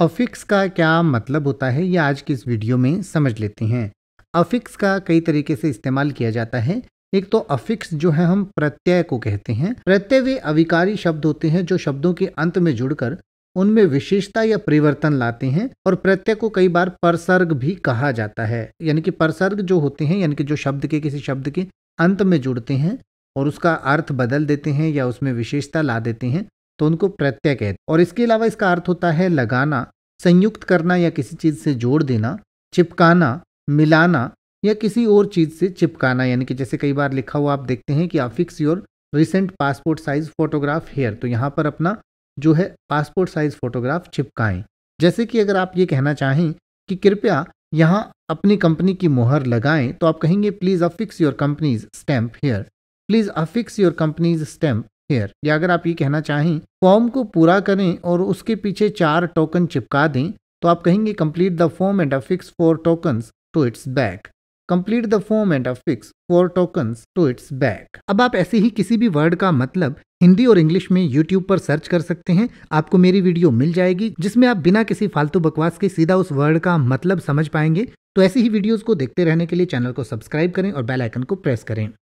affix का क्या मतलब होता है ये आज की इस वीडियो में समझ लेते हैं अफिक्स का कई तरीके से इस्तेमाल किया जाता है एक तो अफिक्स जो है हम प्रत्यय को कहते हैं प्रत्यय वे अविकारी शब्द होते हैं जो शब्दों के अंत में जुड़कर उनमें विशेषता या परिवर्तन लाते हैं और प्रत्यय को कई बार परसर्ग भी कहा जाता है यानी कि परसर्ग जो होते हैं यानी कि जो शब्द के किसी शब्द के अंत में जुड़ते हैं और उसका अर्थ बदल देते हैं या उसमें विशेषता ला देते हैं तो उनको प्रत्यय कहते और इसके अलावा इसका अर्थ होता है लगाना संयुक्त करना या किसी चीज़ से जोड़ देना चिपकाना मिलाना या किसी और चीज़ से चिपकाना यानी कि जैसे कई बार लिखा हुआ आप देखते हैं कि affix your recent passport size photograph here तो यहाँ पर अपना जो है पासपोर्ट साइज़ फ़ोटोग्राफ चिपकाएं जैसे कि अगर आप ये कहना चाहें कि कृपया यहाँ अपनी कंपनी की मोहर लगाएं तो आप कहेंगे please affix your company's stamp here please affix your company's stamp here या अगर आप ये कहना चाहें फॉर्म को पूरा करें और उसके पीछे चार टोकन चिपका दें तो आप कहेंगे complete the form and affix four tokens to its back complete the form and affix four tokens to its back अब आप ऐसे ही किसी भी वर्ड का मतलब हिंदी और इंग्लिश में यूट्यूब पर सर्च कर सकते हैं आपको मेरी वीडियो मिल जाएगी जिसमें आप बिना किसी फालतू बकवास के सीधा उस वर्ड का मतलब समझ पाएंगे तो ऐसी ही वीडियोस को देखते रहने के लिए चैनल को सब्सक्राइब करें और बेल आइकन को प्रेस करें